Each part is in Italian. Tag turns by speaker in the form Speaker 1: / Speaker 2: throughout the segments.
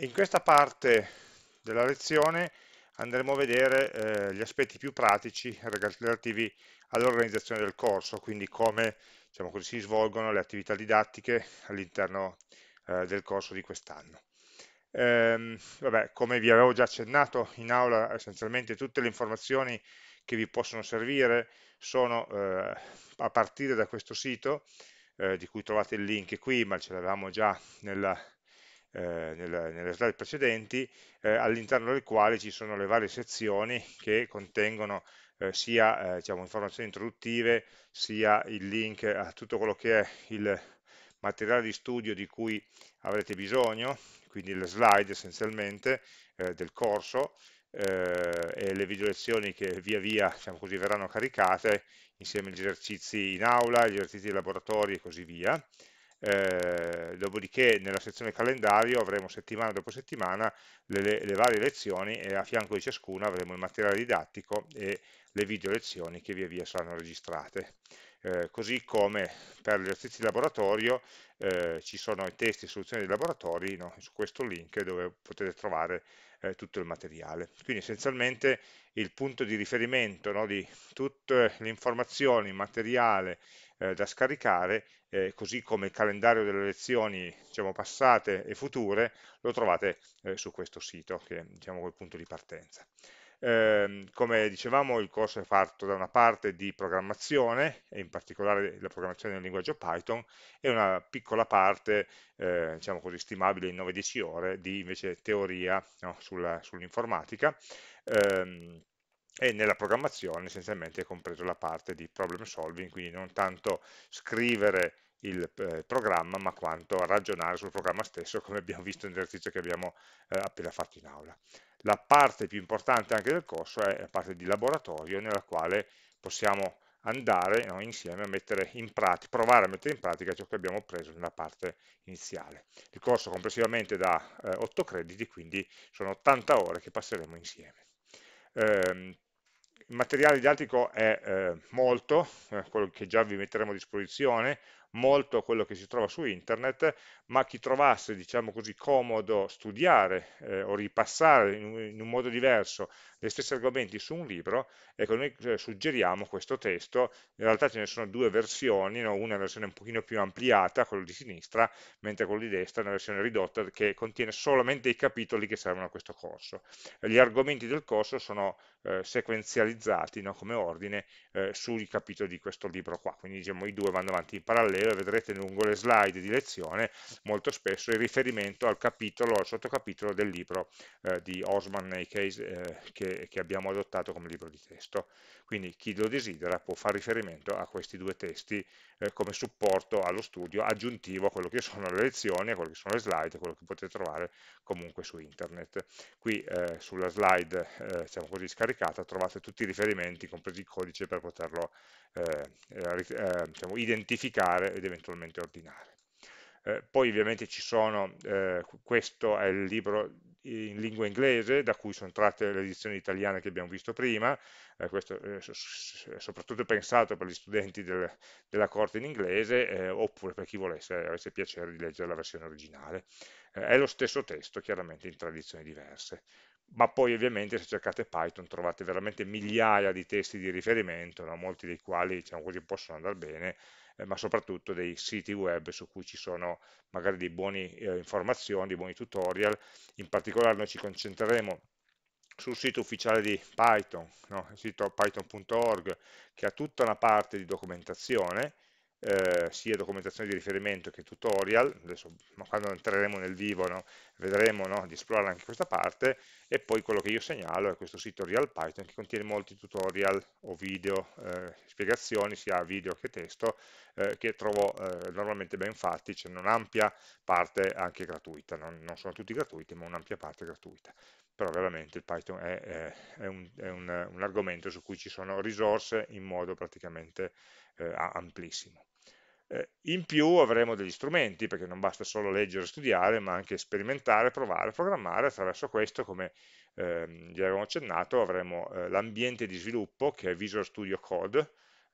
Speaker 1: In questa parte della lezione andremo a vedere eh, gli aspetti più pratici relativi all'organizzazione del corso, quindi come diciamo così, si svolgono le attività didattiche all'interno eh, del corso di quest'anno. Ehm, come vi avevo già accennato in aula, essenzialmente tutte le informazioni che vi possono servire sono eh, a partire da questo sito, eh, di cui trovate il link qui, ma ce l'avevamo già nella eh, nella, nelle slide precedenti, eh, all'interno del quale ci sono le varie sezioni che contengono eh, sia diciamo, informazioni introduttive, sia il link a tutto quello che è il materiale di studio di cui avrete bisogno, quindi le slide essenzialmente eh, del corso eh, e le video lezioni che via via diciamo così, verranno caricate insieme agli esercizi in aula, gli esercizi di laboratorio e così via. Eh, dopodiché nella sezione calendario avremo settimana dopo settimana le, le, le, varie lezioni e a fianco di ciascuna avremo il materiale didattico e le video lezioni che via via saranno registrate. Eh, così come per gli esercizi di laboratorio eh, ci sono i testi e soluzioni dei laboratori no? su questo link dove potete trovare eh, tutto il materiale. Quindi essenzialmente il punto di riferimento no, di tutte le informazioni, il materiale eh, da scaricare eh, così come il calendario delle lezioni diciamo, passate e future, lo trovate eh, su questo sito, che è diciamo, il punto di partenza. Eh, come dicevamo, il corso è fatto da una parte di programmazione, e in particolare la programmazione nel linguaggio Python, e una piccola parte, eh, diciamo così, stimabile in 9-10 ore, di invece teoria no, sull'informatica. Sull ehm, e nella programmazione essenzialmente è compreso la parte di problem solving, quindi non tanto scrivere il eh, programma, ma quanto a ragionare sul programma stesso, come abbiamo visto nell'esercizio che abbiamo eh, appena fatto in aula. La parte più importante anche del corso è la parte di laboratorio, nella quale possiamo andare no, insieme a mettere in pratica, provare a mettere in pratica ciò che abbiamo preso nella parte iniziale. Il corso complessivamente da eh, 8 crediti, quindi sono 80 ore che passeremo insieme. Eh, il materiale didattico è eh, molto, eh, quello che già vi metteremo a disposizione, molto quello che si trova su internet, ma chi trovasse, diciamo così, comodo studiare eh, o ripassare in un, in un, modo diverso gli stessi argomenti su un libro, ecco, noi eh, suggeriamo questo testo, in realtà ce ne sono due versioni, no? una versione un pochino più ampliata, quello di sinistra, mentre quello di destra è una versione ridotta che contiene solamente i capitoli che servono a questo corso. Eh, gli argomenti del corso sono eh, sequenzializzati no? come ordine eh, sui capitoli di questo libro qua, quindi diciamo i due vanno avanti in parallelo, vedrete lungo le slide di lezione, molto spesso il riferimento al capitolo, al sottocapitolo del libro eh, di Osman nei case eh, che, che, abbiamo adottato come libro di testo. Quindi chi lo desidera può fare riferimento a questi due testi eh, come supporto allo studio aggiuntivo a quello che sono le lezioni, a quello che sono le slide, a quello che potete trovare comunque su internet. Qui eh, sulla slide diciamo così, scaricata trovate tutti i riferimenti, compresi il codice per poterlo eh, diciamo, identificare ed eventualmente ordinare. Eh, poi ovviamente ci sono, eh, questo è il libro in lingua inglese da cui sono tratte le edizioni italiane che abbiamo visto prima, eh, questo è eh, soprattutto pensato per gli studenti del, della corte in inglese eh, oppure per chi volesse, avesse piacere di leggere la versione originale. Eh, è lo stesso testo chiaramente in tradizioni diverse ma poi ovviamente se cercate Python trovate veramente migliaia di testi di riferimento, no? molti dei quali diciamo così, possono andare bene, eh, ma soprattutto dei siti web su cui ci sono magari dei buoni eh, informazioni, dei buoni tutorial, in particolare noi ci concentreremo sul sito ufficiale di Python, no? il sito python.org che ha tutta una parte di documentazione eh, sia documentazione di riferimento che tutorial, adesso quando entreremo nel vivo no, vedremo no, di esplorare anche questa parte, e poi quello che io segnalo è questo sito Real Python che contiene molti tutorial o video, eh, spiegazioni sia video che testo, eh, che trovo eh, normalmente ben fatti, c'è cioè un'ampia parte anche gratuita, non, non sono tutti gratuiti ma un'ampia parte gratuita però veramente il Python è, è, è, un, è un, un, argomento su cui ci sono risorse in modo praticamente eh, amplissimo. Eh, in più avremo degli strumenti, perché non basta solo leggere e studiare, ma anche sperimentare, provare, programmare, attraverso questo, come eh, vi avevamo accennato, avremo eh, l'ambiente di sviluppo che è Visual Studio Code,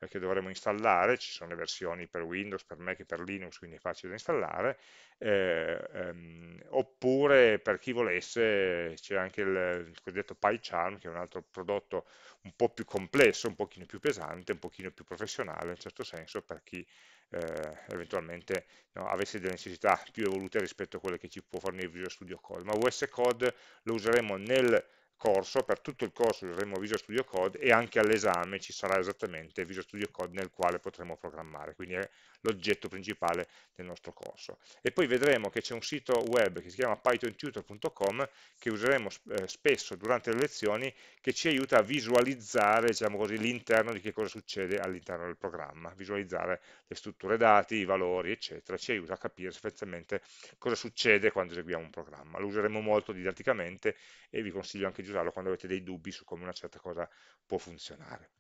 Speaker 1: che dovremo installare, ci sono le versioni per Windows, per Mac e per Linux, quindi è facile da installare, eh, ehm, oppure per chi volesse c'è anche il, il cosiddetto PyCharm, che è un altro prodotto un po' più complesso, un pochino più pesante, un pochino più professionale, in certo senso, per chi eh, eventualmente no, avesse delle necessità più evolute rispetto a quelle che ci può fornire Visual Studio Code. Ma US Code lo useremo nel corso, per tutto il corso useremo Visual Studio Code e anche all'esame ci sarà esattamente Visual Studio Code nel quale potremo programmare, quindi è l'oggetto principale del nostro corso. E poi vedremo che c'è un sito web che si chiama pythontutor.com che useremo eh, spesso durante le lezioni che ci aiuta a visualizzare diciamo l'interno di che cosa succede all'interno del programma, visualizzare le strutture dati, i valori, eccetera, ci aiuta a capire sostanzialmente cosa succede quando eseguiamo un programma. Lo useremo molto didatticamente e vi consiglio anche di usarlo quando avete dei dubbi su come una certa cosa può funzionare.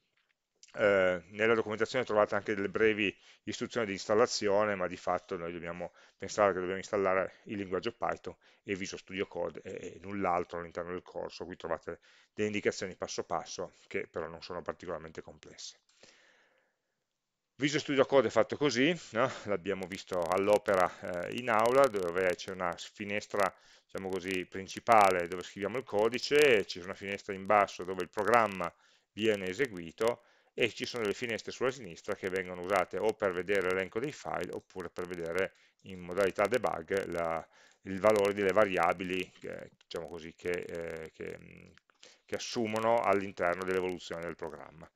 Speaker 1: Eh, nella documentazione trovate anche delle brevi istruzioni di installazione, ma di fatto noi dobbiamo pensare che dobbiamo installare il linguaggio Python e Visual Studio Code e, e null'altro all'interno del corso. Qui trovate delle indicazioni passo passo che però non sono particolarmente complesse. Visual Studio Code è fatto così, no? l'abbiamo visto all'opera eh, in aula dove c'è una finestra diciamo così, principale dove scriviamo il codice, c'è una finestra in basso dove il programma viene eseguito e ci sono le finestre sulla sinistra che vengono usate o per vedere l'elenco dei file oppure per vedere in modalità debug la, il valore delle variabili eh, diciamo così, che, eh, che, mm, che assumono all'interno dell'evoluzione del programma.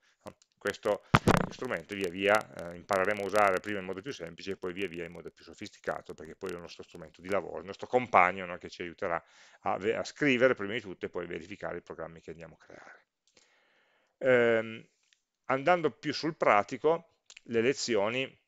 Speaker 1: Questo strumento via via eh, impareremo a usare prima in modo più semplice e poi via via in modo più sofisticato perché poi è il nostro strumento di lavoro, il nostro compagno no, che ci aiuterà a, a, scrivere prima di tutto e poi verificare i programmi che andiamo a creare. Ehm, andando più sul pratico, le lezioni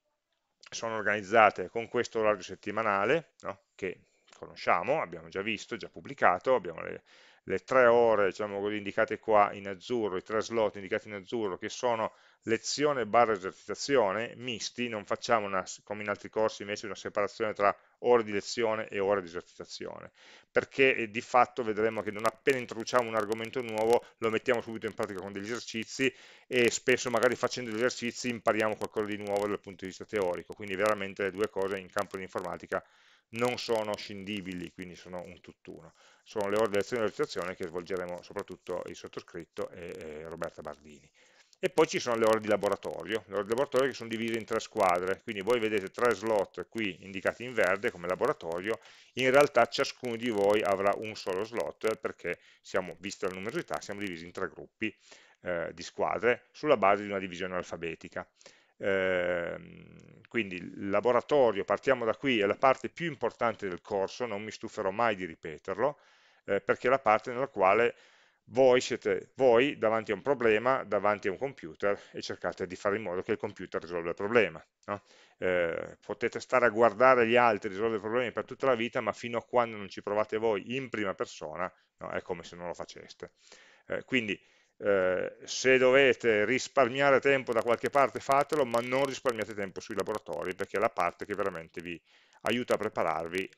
Speaker 1: sono organizzate con questo orario settimanale, no? che conosciamo, abbiamo già visto, già pubblicato, abbiamo le, le tre ore, diciamo così, indicate qua in azzurro, i tre slot indicati in azzurro, che sono lezione barra esercitazione, misti, non facciamo una, come in altri corsi invece una separazione tra ore di lezione e ore di esercitazione, perché eh, di fatto vedremo che non appena introduciamo un argomento nuovo lo mettiamo subito in pratica con degli esercizi e spesso magari facendo gli esercizi impariamo qualcosa di nuovo dal punto di vista teorico, quindi veramente le due cose in campo di informatica non sono scindibili, quindi sono un tutt'uno. Sono le ore di lezione di recitazione che svolgeremo soprattutto il sottoscritto e, e Roberta Bardini. E poi ci sono le ore di laboratorio, le ore di laboratorio che sono divise in tre squadre, quindi voi vedete tre slot qui indicati in verde come laboratorio, in realtà ciascuno di voi avrà un solo slot perché siamo, vista la numerosità, siamo divisi in tre gruppi eh, di squadre sulla base di una divisione alfabetica. Ehm, quindi il laboratorio, partiamo da qui, è la parte più importante del corso, non mi stuferò mai di ripeterlo, eh, perché è la parte nella quale voi siete voi davanti a un problema, davanti a un computer e cercate di fare in modo che il computer risolva il problema. No? Eh, potete stare a guardare gli altri risolvere i problemi per tutta la vita, ma fino a quando non ci provate voi in prima persona, no? è come se non lo faceste. Eh, quindi eh, se dovete risparmiare tempo da qualche parte fatelo, ma non risparmiate tempo sui laboratori perché è la parte che veramente vi aiuta a prepararvi,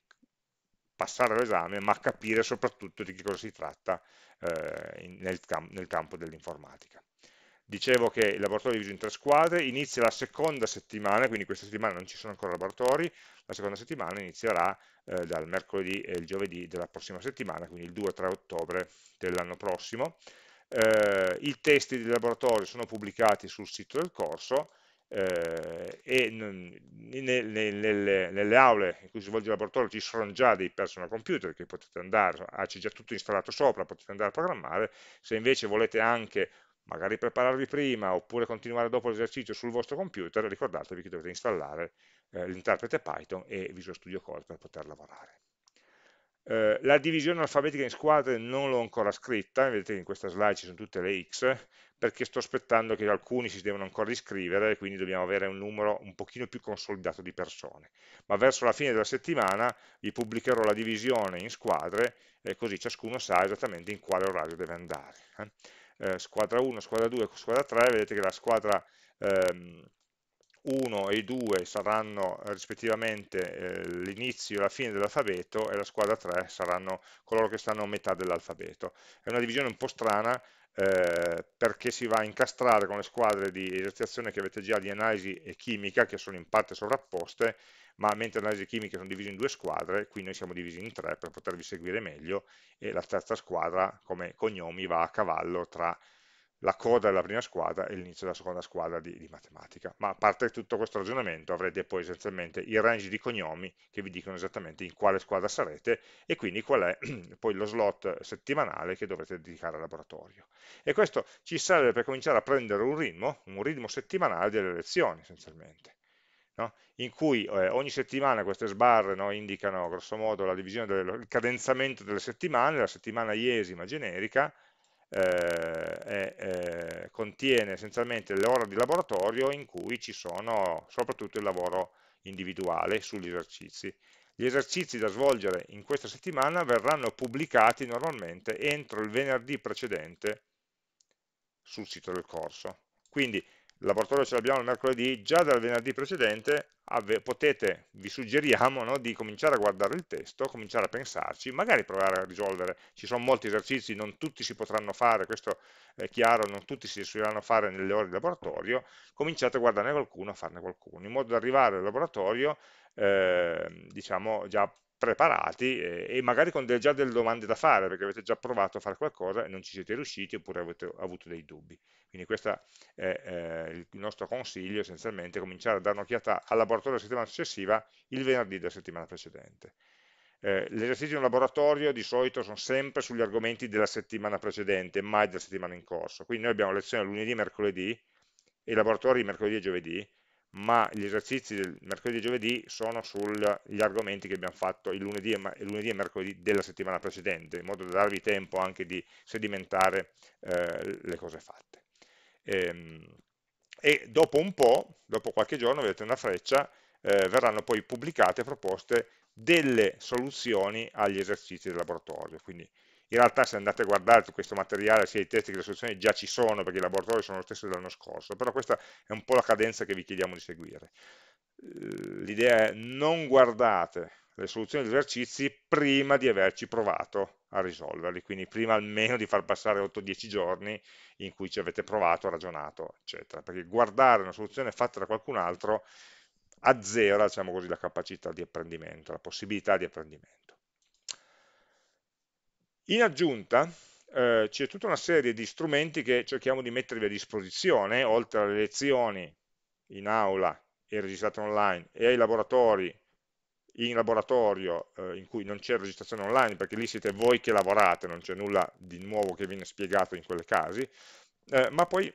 Speaker 1: passare l'esame, ma capire soprattutto di che cosa si tratta eh, nel, cam nel campo dell'informatica dicevo che il laboratorio è diviso in tre squadre, inizia la seconda settimana, quindi questa settimana non ci sono ancora laboratori, la seconda settimana inizierà eh, dal mercoledì e il giovedì della prossima settimana, quindi il 2-3 ottobre dell'anno prossimo, eh, i testi di laboratorio sono pubblicati sul sito del corso eh, e nelle, nelle, nelle, aule in cui si svolge il laboratorio ci sono già dei personal computer che potete andare, ah, c'è già tutto installato sopra, potete andare a programmare, se invece volete anche magari prepararvi prima oppure continuare dopo l'esercizio sul vostro computer, ricordatevi che dovete installare eh, l'interprete Python e Visual Studio Code per poter lavorare. Eh, la divisione alfabetica in squadre non l'ho ancora scritta, vedete che in questa slide ci sono tutte le X, perché sto aspettando che alcuni si devono ancora iscrivere, quindi dobbiamo avere un numero un pochino più consolidato di persone. Ma verso la fine della settimana vi pubblicherò la divisione in squadre, e eh, così ciascuno sa esattamente in quale orario deve andare. Eh. eh squadra 1, squadra 2, squadra 3, vedete che la squadra... Ehm, 1 e 2 saranno eh, rispettivamente eh, l'inizio e la fine dell'alfabeto e la squadra 3 saranno coloro che stanno a metà dell'alfabeto. È una divisione un po' strana eh, perché si va a incastrare con le squadre di esercitazione che avete già di analisi e chimica che sono in parte sovrapposte, ma mentre analisi e chimica sono divisi in due squadre, qui noi siamo divisi in tre per potervi seguire meglio e la terza squadra come cognomi va a cavallo tra la coda della prima squadra e l'inizio della seconda squadra di, di, matematica. Ma a parte tutto questo ragionamento avrete poi essenzialmente i range di cognomi che vi dicono esattamente in quale squadra sarete e quindi qual è poi lo slot settimanale che dovrete dedicare al laboratorio. E questo ci serve per cominciare a prendere un ritmo, un ritmo settimanale delle lezioni essenzialmente. No? in cui eh, ogni settimana queste sbarre no, indicano grossomodo la divisione del, il cadenzamento delle settimane, la settimana iesima generica, eh, eh, contiene essenzialmente le ore di laboratorio in cui ci sono soprattutto il lavoro individuale sugli esercizi. Gli esercizi da svolgere in questa settimana verranno pubblicati normalmente entro il venerdì precedente sul sito del corso. Quindi il laboratorio ce l'abbiamo il mercoledì, già dal venerdì precedente potete, vi suggeriamo no, di cominciare a guardare il testo, cominciare a pensarci, magari provare a risolvere, ci sono molti esercizi, non tutti si potranno fare, questo è chiaro, non tutti si riusciranno a fare nelle ore di laboratorio, cominciate a guardarne qualcuno, a farne qualcuno, in modo da arrivare al laboratorio eh, diciamo già preparati eh, e, magari con delle, già delle domande da fare perché avete già provato a fare qualcosa e non ci siete riusciti oppure avete avuto dei dubbi. Quindi questo è eh, il nostro consiglio essenzialmente, cominciare a dare un'occhiata al laboratorio della settimana successiva il venerdì della settimana precedente. Eh, gli esercizi in un laboratorio di solito sono sempre sugli argomenti della settimana precedente, mai della settimana in corso. Quindi noi abbiamo lezione lunedì e mercoledì, e i laboratori mercoledì e giovedì, ma gli esercizi del mercoledì e giovedì sono sugli argomenti che abbiamo fatto il lunedì, e il lunedì e mercoledì della settimana precedente, in modo da darvi tempo anche di sedimentare eh, le cose fatte. E, ehm, e, dopo un po', dopo qualche giorno, vedete una freccia, eh, verranno poi pubblicate proposte delle soluzioni agli esercizi del laboratorio, quindi in realtà se andate a guardare tutto questo materiale sia i testi che le soluzioni già ci sono perché i laboratori sono lo stesso dell'anno scorso però questa è un po' la cadenza che vi chiediamo di seguire eh, l'idea è non guardate le soluzioni degli esercizi prima di averci provato a risolverli, quindi prima almeno di far passare 8-10 giorni in cui ci avete provato, ragionato, eccetera, perché guardare una soluzione fatta da qualcun altro azzera, diciamo così, la capacità di apprendimento, la possibilità di apprendimento. In aggiunta eh, c'è tutta una serie di strumenti che cerchiamo di mettervi a disposizione, oltre alle lezioni in aula e registrate online e ai laboratori in laboratorio eh, in cui non c'è registrazione online perché lì siete voi che lavorate, non c'è nulla di nuovo che viene spiegato in quei casi, eh, ma poi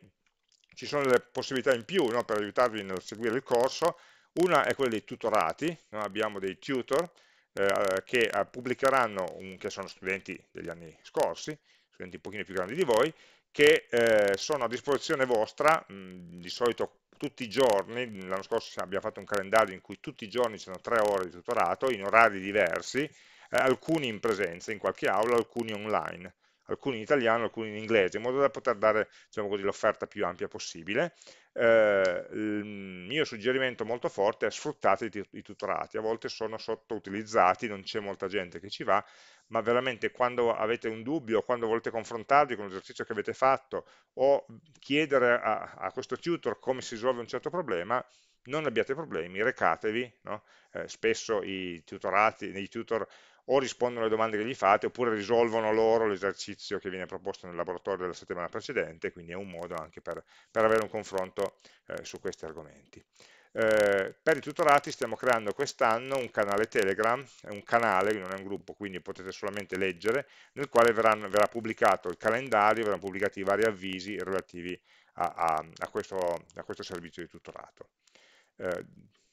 Speaker 1: ci sono delle possibilità in più no, per aiutarvi nel seguire il corso, una è quella dei tutorati, no? abbiamo dei tutor eh, che eh, pubblicheranno, un, che sono studenti degli anni scorsi, studenti un pochino più grandi di voi, che eh, sono a disposizione vostra, mh, di solito tutti i giorni, l'anno scorso abbiamo fatto un calendario in cui tutti i giorni c'erano tre ore di tutorato, in orari diversi, eh, alcuni in presenza in qualche aula, alcuni online alcuni in italiano, alcuni in inglese, in modo da poter dare diciamo l'offerta più ampia possibile. Eh, il mio suggerimento molto forte è sfruttate i tutorati, a volte sono sottoutilizzati, non c'è molta gente che ci va, ma veramente quando avete un dubbio, quando volete confrontarvi con l'esercizio che avete fatto o chiedere a, a questo tutor come si risolve un certo problema, non abbiate problemi, recatevi, no? eh, spesso i tutorati, nei tutor o rispondono alle domande che gli fate oppure risolvono loro l'esercizio che viene proposto nel laboratorio della settimana precedente, quindi è un modo anche per, per avere un confronto eh, su questi argomenti. Eh, per i tutorati stiamo creando quest'anno un canale Telegram, è un canale, non è un gruppo, quindi potete solamente leggere, nel quale verranno, verrà pubblicato il calendario, verranno pubblicati i vari avvisi relativi a, a, a, questo, a questo, servizio di tutorato. Eh,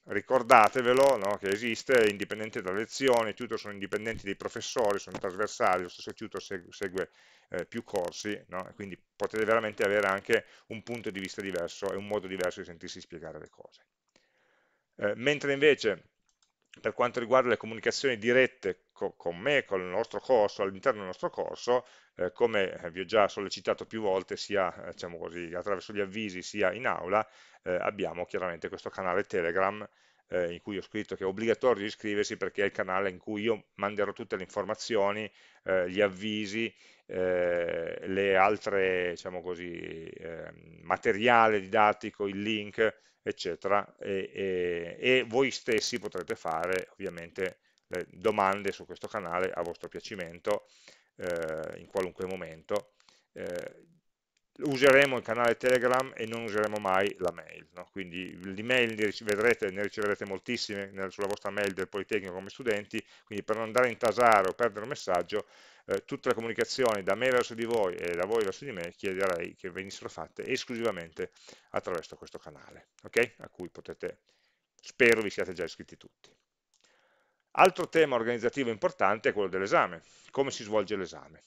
Speaker 1: ricordatevelo no? che esiste, è indipendente da lezioni, i tutor sono indipendenti dai professori, sono trasversali, lo stesso tutor segue eh, più corsi, no? quindi potete veramente avere anche un punto di vista diverso e un modo diverso di sentirsi spiegare le cose. Eh, mentre invece per quanto riguarda le comunicazioni dirette co con me, con il nostro corso, all'interno del nostro corso, eh, come eh, vi ho già sollecitato più volte, sia eh, diciamo così, attraverso gli avvisi sia in aula, eh, abbiamo chiaramente questo canale Telegram eh, in cui ho scritto che è obbligatorio iscriversi perché è il canale in cui io manderò tutte le informazioni, eh, gli avvisi, eh, le altre, diciamo così, ehm, materiale didattico, il link, eccetera, e, e, e voi stessi potrete fare ovviamente le domande su questo canale a vostro piacimento eh, in qualunque momento. Eh, useremo il canale Telegram e non useremo mai la mail. No? Quindi l'email ne ne riceverete moltissime nella, sulla vostra mail del Politecnico come studenti, quindi per non andare a intasare o perdere un messaggio, eh, tutte le comunicazioni da me verso di voi e da voi verso di me chiederei che venissero fatte esclusivamente attraverso questo canale, okay? a cui potete, spero vi siate già iscritti tutti. Altro tema organizzativo importante è quello dell'esame, come si svolge l'esame.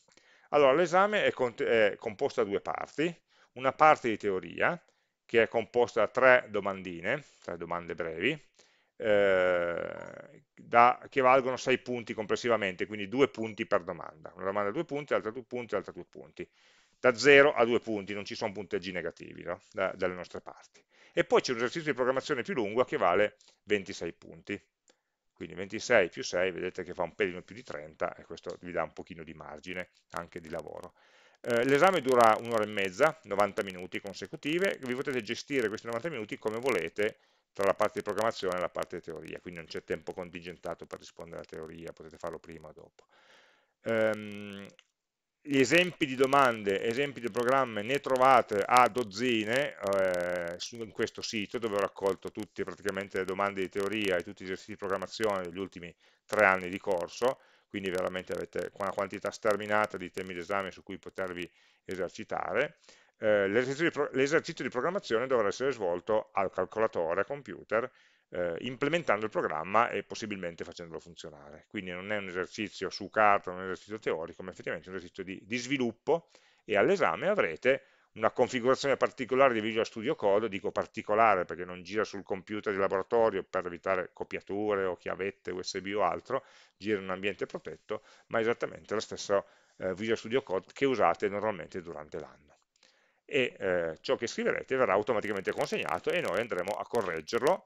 Speaker 1: Allora, l'esame è, è composto da due parti, una parte di teoria, che è composta da tre domandine, tre domande brevi, eh, da, che valgono sei punti complessivamente, quindi due punti per domanda. Una domanda a due punti, l'altra a 2 punti, l'altra a 2 punti. Da zero a due punti, non ci sono punteggi negativi no? da, dalle nostre parti. E poi c'è un esercizio di programmazione più lungo che vale 26 punti quindi 26 più 6 vedete che fa un pelino più di 30 e questo vi dà un pochino di margine anche di lavoro. Eh, L'esame dura un'ora e mezza, 90 minuti consecutive, vi potete gestire questi 90 minuti come volete tra la parte di programmazione e la parte di teoria, quindi non c'è tempo contingentato per rispondere alla teoria, potete farlo prima o dopo. Ehm, gli esempi di domande, esempi di programmi ne trovate a dozzine eh, in questo sito dove ho raccolto tutte praticamente le domande di teoria e tutti gli esercizi di programmazione degli ultimi tre anni di corso, quindi veramente avete una quantità sterminata di temi d'esame su cui potervi esercitare eh, l'esercizio di, programmazione dovrà essere svolto al calcolatore, al computer, eh, implementando il programma e possibilmente facendolo funzionare. Quindi non è un esercizio su carta, non è un esercizio teorico, ma effettivamente è un esercizio di, di sviluppo e all'esame avrete una configurazione particolare di Visual Studio Code, dico particolare perché non gira sul computer di laboratorio per evitare copiature o chiavette USB o altro, gira in un ambiente protetto, ma esattamente lo stesso eh, Visual Studio Code che usate normalmente durante l'anno e eh, ciò che scriverete verrà automaticamente consegnato e noi andremo a correggerlo.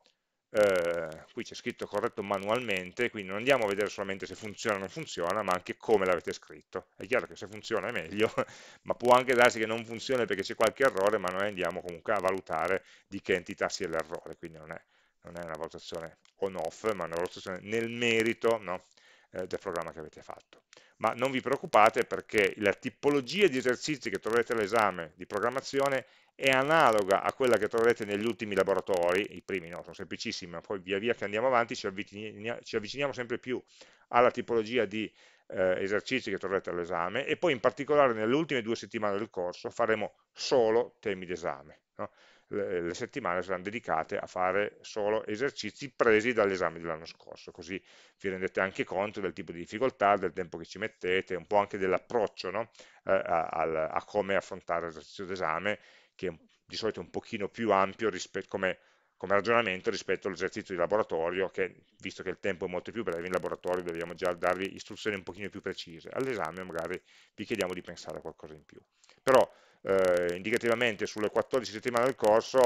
Speaker 1: Eh, qui c'è scritto corretto manualmente, quindi non andiamo a vedere solamente se funziona o non funziona, ma anche come l'avete scritto. È chiaro che se funziona è meglio, ma può anche darsi che non funzioni perché c'è qualche errore, ma noi andiamo comunque a valutare di che entità sia l'errore, quindi non è, non è una valutazione on-off, ma una valutazione nel merito, no? eh, del programma che avete fatto. Ma non vi preoccupate perché la tipologia di esercizi che troverete all'esame di programmazione è analoga a quella che troverete negli ultimi laboratori, i primi no, sono semplicissimi, ma poi via via che andiamo avanti ci, avviciniamo, ci avviciniamo sempre più alla tipologia di eh, esercizi che troverete all'esame e poi in particolare nelle ultime due settimane del corso faremo solo temi d'esame. No? le, settimane saranno dedicate a fare solo esercizi presi dall'esame dell'anno scorso, così vi rendete anche conto del tipo di difficoltà, del tempo che ci mettete, un po' anche dell'approccio no? Eh, a, a, a, come affrontare l'esercizio d'esame, che di solito è un pochino più ampio come, come ragionamento rispetto all'esercizio di laboratorio, che visto che il tempo è molto più breve, in laboratorio dobbiamo già darvi istruzioni un pochino più precise. All'esame magari vi chiediamo di pensare a qualcosa in più. Però eh, indicativamente sulle 14 settimane del corso,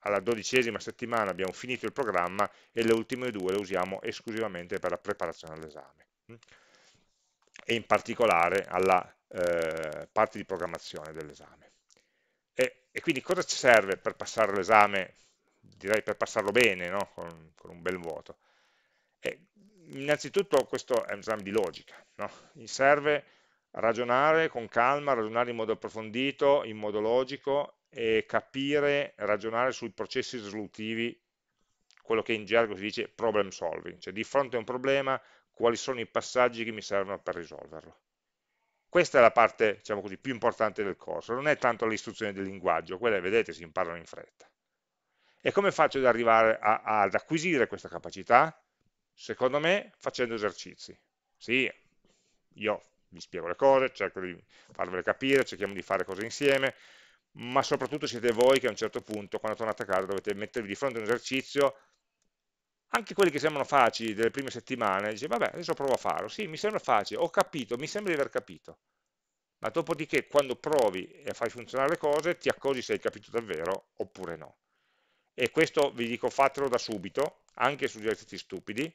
Speaker 1: alla dodicesima settimana abbiamo finito il programma e le ultime due le usiamo esclusivamente per la preparazione all'esame e in particolare alla eh, parte di programmazione dell'esame. E, e, quindi cosa ci serve per passare l'esame? Direi per passarlo bene, no? con, con, un bel voto. E, innanzitutto questo è un esame di logica, no? serve ragionare con calma, ragionare in modo approfondito, in modo logico e capire, ragionare sui processi risolutivi, quello che in gergo si dice problem solving, cioè di fronte a un problema quali sono i passaggi che mi servono per risolverlo. Questa è la parte, diciamo così, più importante del corso, non è tanto l'istruzione del linguaggio, quelle vedete si imparano in fretta. E come faccio ad arrivare a, a, ad acquisire questa capacità? Secondo me facendo esercizi. Sì, io vi spiego le cose, cerco di farvele capire, cerchiamo di fare cose insieme, ma soprattutto siete voi che a un certo punto, quando tornate a casa, dovete mettervi di fronte a un esercizio, anche quelli che sembrano facili delle prime settimane, dice vabbè, adesso provo a farlo, sì, mi sembra facile, ho capito, mi sembra di aver capito, ma dopodiché quando provi e fai funzionare le cose, ti accorgi se hai capito davvero oppure no. E questo vi dico, fatelo da subito, anche sugli esercizi stupidi,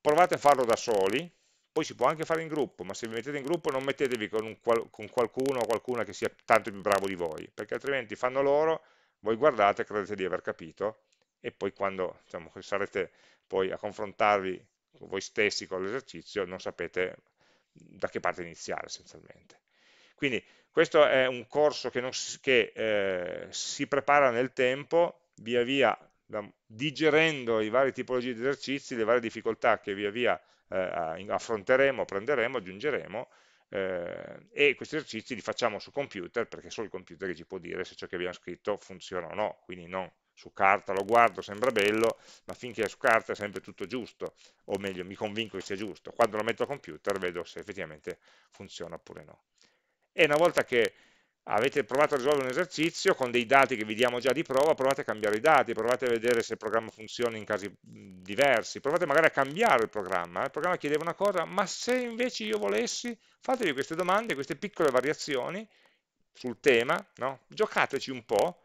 Speaker 1: provate a farlo da soli, poi si può anche fare in gruppo, ma se vi mettete in gruppo non mettetevi con, un, con qualcuno o qualcuna che sia tanto più bravo di voi, perché altrimenti fanno loro, voi guardate, credete di aver capito, e poi quando diciamo, sarete poi a confrontarvi voi stessi con l'esercizio non sapete da che parte iniziare essenzialmente. Quindi questo è un corso che, si, che eh, si prepara nel tempo, via via da, digerendo i vari tipologie di esercizi, le varie difficoltà che via via eh, affronteremo, prenderemo, aggiungeremo eh, e questi esercizi li facciamo su computer perché è solo il computer che ci può dire se ciò che abbiamo scritto funziona o no, quindi non su carta lo guardo, sembra bello, ma finché è su carta è sempre tutto giusto, o meglio mi convinco che sia giusto, quando lo metto a computer vedo se effettivamente funziona oppure no. E una volta che avete provato a risolvere un esercizio con dei dati che vi diamo già di prova, provate a cambiare i dati, provate a vedere se il programma funziona in casi diversi, provate magari a cambiare il programma, il programma chiedeva una cosa, ma se invece io volessi, fatevi queste domande, queste piccole variazioni sul tema, no? giocateci un po',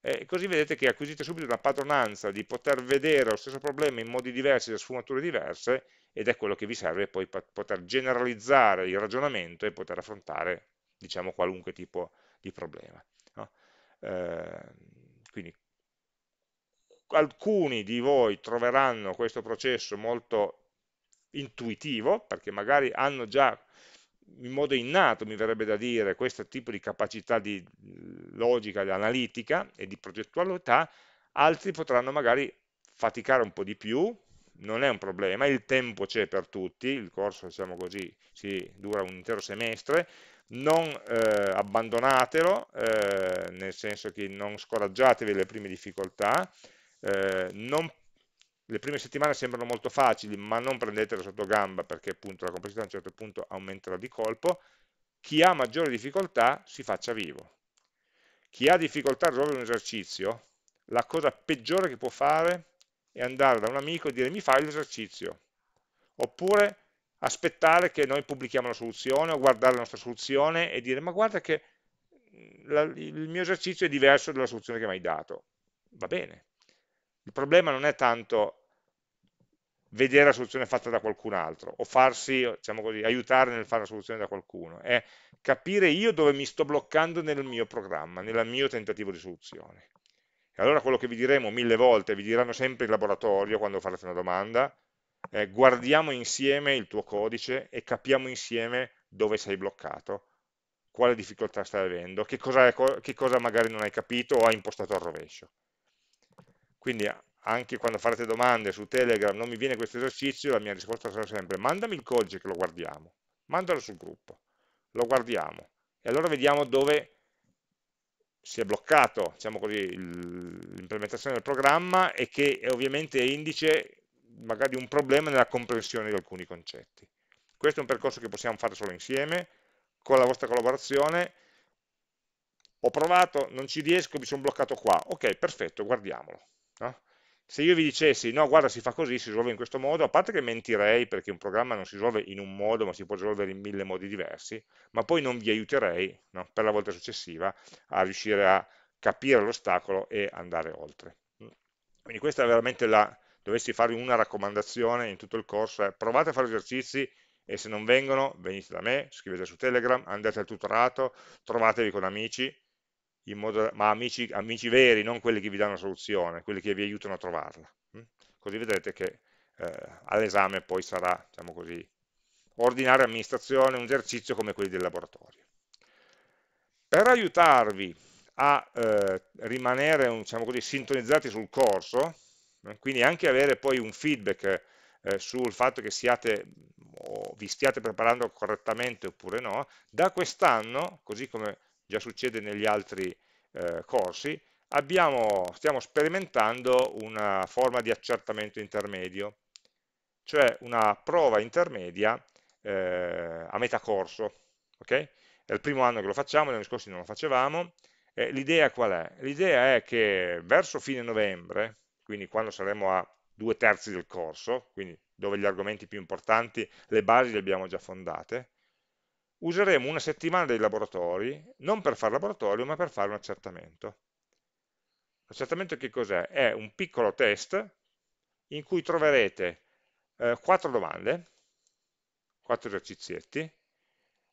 Speaker 1: e così vedete che acquisite subito la padronanza di poter vedere lo stesso problema in modi diversi, da sfumature diverse, ed è quello che vi serve poi per poter generalizzare il ragionamento e poter affrontare diciamo qualunque tipo di di problema. No? Eh, quindi alcuni di voi troveranno questo processo molto intuitivo, perché magari hanno già in modo innato, mi verrebbe da dire, questo tipo di capacità di logica, di analitica e di progettualità, altri potranno magari faticare un po' di più, non è un problema, il tempo c'è per tutti, il corso diciamo così si dura un intero semestre, non eh, abbandonatelo, eh, nel senso che non scoraggiatevi le prime difficoltà, eh, non, le prime settimane sembrano molto facili, ma non prendetele sotto gamba perché appunto la complessità a un certo punto aumenterà di colpo, chi ha maggiori difficoltà si faccia vivo. Chi ha difficoltà a risolvere un esercizio, la cosa peggiore che può fare è andare da un amico e dire mi fai l'esercizio, oppure aspettare che noi pubblichiamo la soluzione o guardare la nostra soluzione e dire ma guarda che la, il mio esercizio è diverso dalla soluzione che mi hai dato. Va bene. Il problema non è tanto vedere la soluzione fatta da qualcun altro o farsi, diciamo così, aiutare nel fare la soluzione da qualcuno, è capire io dove mi sto bloccando nel mio programma, nel mio tentativo di soluzione. E allora quello che vi diremo mille volte, vi diranno sempre in laboratorio quando farete una domanda, eh, guardiamo insieme il tuo codice e capiamo insieme dove sei bloccato, quale difficoltà stai avendo, che cosa, è, che cosa magari non hai capito o hai impostato al rovescio. Quindi anche quando farete domande su Telegram non mi viene questo esercizio, la mia risposta sarà sempre mandami il codice che lo guardiamo, mandalo sul gruppo, lo guardiamo e allora vediamo dove si è bloccato diciamo l'implementazione del programma e che ovviamente è indice magari un problema nella comprensione di alcuni concetti. Questo è un percorso che possiamo fare solo insieme, con la vostra collaborazione. Ho provato, non ci riesco, mi sono bloccato qua. Ok, perfetto, guardiamolo. No? Se io vi dicessi, no, guarda, si fa così, si risolve in questo modo, a parte che mentirei perché un programma non si risolve in un modo, ma si può risolvere in mille modi diversi, ma poi non vi aiuterei no, per la volta successiva a riuscire a capire l'ostacolo e andare oltre. Quindi questa è veramente la, dovessi farvi una raccomandazione in tutto il corso è provate a fare esercizi e se non vengono venite da me, scrivete su Telegram, andate al tutorato, trovatevi con amici, modo, ma amici, amici, veri, non quelli che vi danno la soluzione, quelli che vi aiutano a trovarla. Hm? Così vedrete che eh, all'esame poi sarà, diciamo così, ordinare amministrazione, un esercizio come quelli del laboratorio. Per aiutarvi a eh, rimanere, diciamo così, sintonizzati sul corso, quindi anche avere poi un feedback eh, sul fatto che siate, vi stiate preparando correttamente oppure no, da quest'anno, così come già succede negli altri eh, corsi, abbiamo, stiamo sperimentando una forma di accertamento intermedio, cioè una prova intermedia eh, a metà corso. Okay? È il primo anno che lo facciamo, gli anni scorsi non lo facevamo. Eh, L'idea qual è? L'idea è che verso fine novembre, quindi quando saremo a due terzi del corso, quindi dove gli argomenti più importanti, le basi le abbiamo già fondate, useremo una settimana dei laboratori, non per fare laboratorio, ma per fare un accertamento. L'accertamento che cos'è? È un piccolo test in cui troverete eh, quattro domande, quattro esercizietti.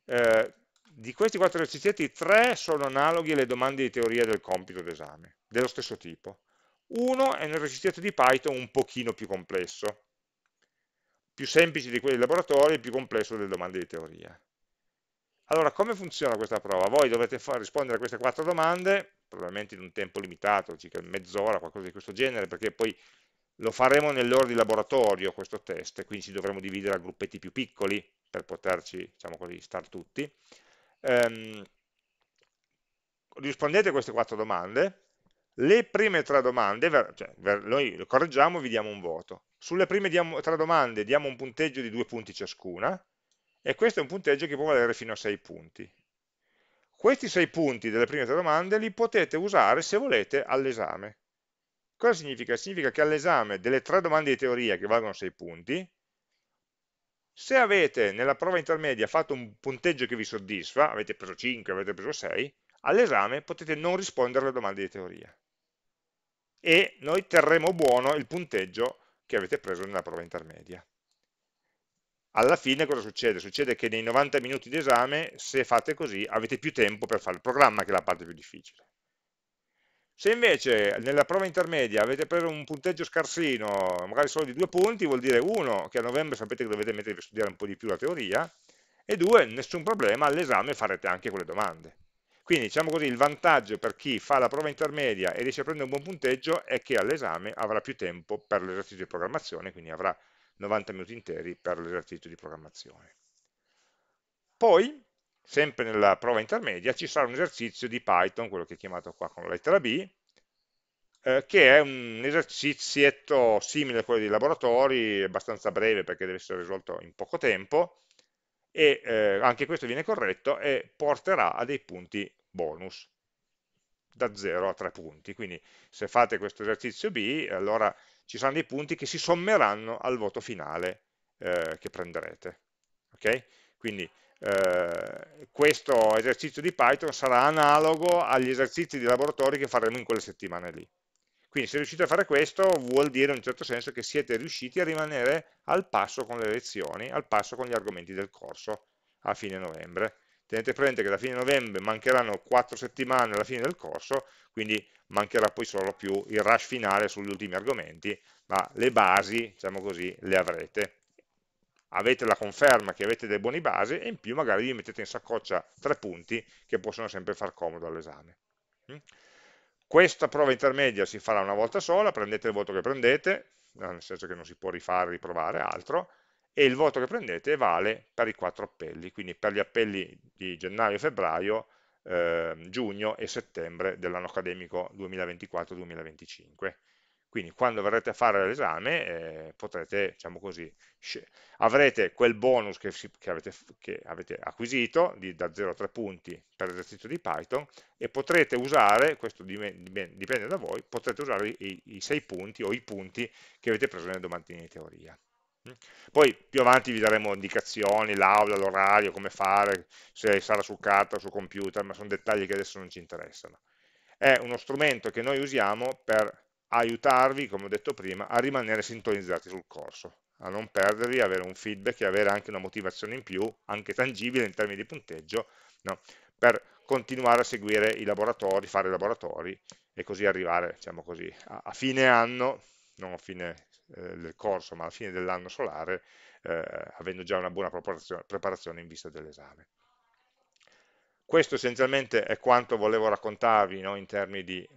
Speaker 1: Eh, di questi quattro esercizietti, tre sono analoghi alle domande di teoria del compito d'esame, dello stesso tipo. Uno è nel registro di Python un pochino più complesso, più semplice di quelli del laboratorio e più complesso delle domande di teoria. Allora, come funziona questa prova? Voi dovete rispondere a queste quattro domande, probabilmente in un tempo limitato, circa mezz'ora, qualcosa di questo genere, perché poi lo faremo nell'ora di laboratorio questo test, quindi ci dovremo dividere a gruppetti più piccoli per poterci, diciamo così, star tutti. Ehm, rispondete a queste quattro domande, le prime tre domande, cioè, noi lo correggiamo e vi diamo un voto, sulle prime tre domande diamo un punteggio di due punti ciascuna e questo è un punteggio che può valere fino a sei punti. Questi sei punti delle prime tre domande li potete usare se volete all'esame. Cosa significa? Significa che all'esame delle tre domande di teoria che valgono sei punti, se avete nella prova intermedia fatto un punteggio che vi soddisfa, avete preso 5, avete preso 6, all'esame potete non rispondere alle domande di teoria e noi terremo buono il punteggio che avete preso nella prova intermedia. Alla fine cosa succede? Succede che nei 90 minuti di esame, se fate così, avete più tempo per fare il programma, che è la parte più difficile. Se invece nella prova intermedia avete preso un punteggio scarsino, magari solo di due punti, vuol dire uno, che a novembre sapete che dovete mettervi a studiare un po' di più la teoria, e due, nessun problema, all'esame farete anche quelle domande. Quindi diciamo così il vantaggio per chi fa la prova intermedia e riesce a prendere un buon punteggio è che all'esame avrà più tempo per l'esercizio di programmazione, quindi avrà 90 minuti interi per l'esercizio di programmazione. Poi, sempre nella prova intermedia, ci sarà un esercizio di Python, quello che è chiamato qua con la lettera B, eh, che è un esercizietto simile a quello dei laboratori, abbastanza breve perché deve essere risolto in poco tempo, e eh, anche questo viene corretto e porterà a dei punti bonus da 0 a 3 punti quindi se fate questo esercizio B allora ci saranno dei punti che si sommeranno al voto finale eh, che prenderete ok? quindi eh, questo esercizio di Python sarà analogo agli esercizi di laboratorio che faremo in quelle settimane lì quindi se riuscite a fare questo vuol dire in un certo senso che siete riusciti a rimanere al passo con le lezioni, al passo con gli argomenti del corso a fine novembre. Tenete presente che da fine novembre mancheranno 4 settimane alla fine del corso, quindi mancherà poi solo più il rush finale sugli ultimi argomenti, ma le basi, diciamo così, le avrete. Avete la conferma che avete dei buoni basi e in più magari vi mettete in saccoccia tre punti che possono sempre far comodo all'esame. Mm? Questa prova intermedia si farà una volta sola, prendete il voto che prendete, eh, nel senso che non si può rifare, riprovare altro, e il voto che prendete vale per i quattro appelli, quindi per gli appelli di gennaio, febbraio, eh, giugno e settembre dell'anno accademico 2024-2025. Quindi quando verrete a fare l'esame eh, potrete, diciamo così, avrete quel bonus che, che, avete, che avete, acquisito di, da 0 a 3 punti per l'esercizio di Python e potrete usare, questo dipende da voi, potrete usare i, i 6 punti o i punti che avete preso nelle domandine di teoria. Mm. Poi più avanti vi daremo indicazioni, l'aula, l'orario, come fare, se sarà su carta o su computer, ma sono dettagli che adesso non ci interessano. È uno strumento che noi usiamo per aiutarvi, come ho detto prima, a rimanere sintonizzati sul corso, a non perdervi, avere un feedback e avere anche una motivazione in più, anche tangibile in termini di punteggio, no? per continuare a seguire i laboratori, fare i laboratori e così arrivare diciamo così, a, a, fine anno, non a fine eh, del corso, ma a fine dell'anno solare, eh, avendo già una buona preparazione in vista dell'esame. Questo essenzialmente è quanto volevo raccontarvi no? in termini di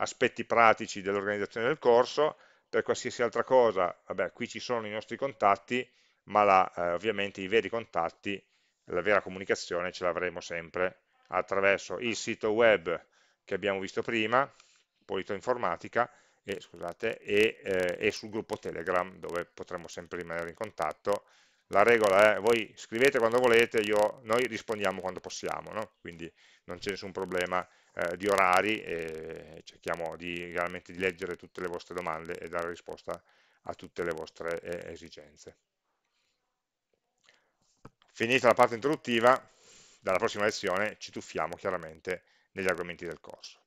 Speaker 1: aspetti pratici dell'organizzazione del corso, per qualsiasi altra cosa, vabbè, qui ci sono i nostri contatti, ma la, eh, ovviamente i veri contatti, la vera comunicazione ce l'avremo sempre attraverso il sito web che abbiamo visto prima, Polito Informatica, e, scusate, e, eh, e sul gruppo Telegram dove potremo sempre rimanere in contatto la regola è voi scrivete quando volete, io, noi rispondiamo quando possiamo, no? quindi non c'è nessun problema eh, di orari e cerchiamo di, di, leggere tutte le vostre domande e dare risposta a tutte le vostre eh, esigenze. Finita la parte introduttiva, dalla prossima lezione ci tuffiamo chiaramente negli argomenti del corso.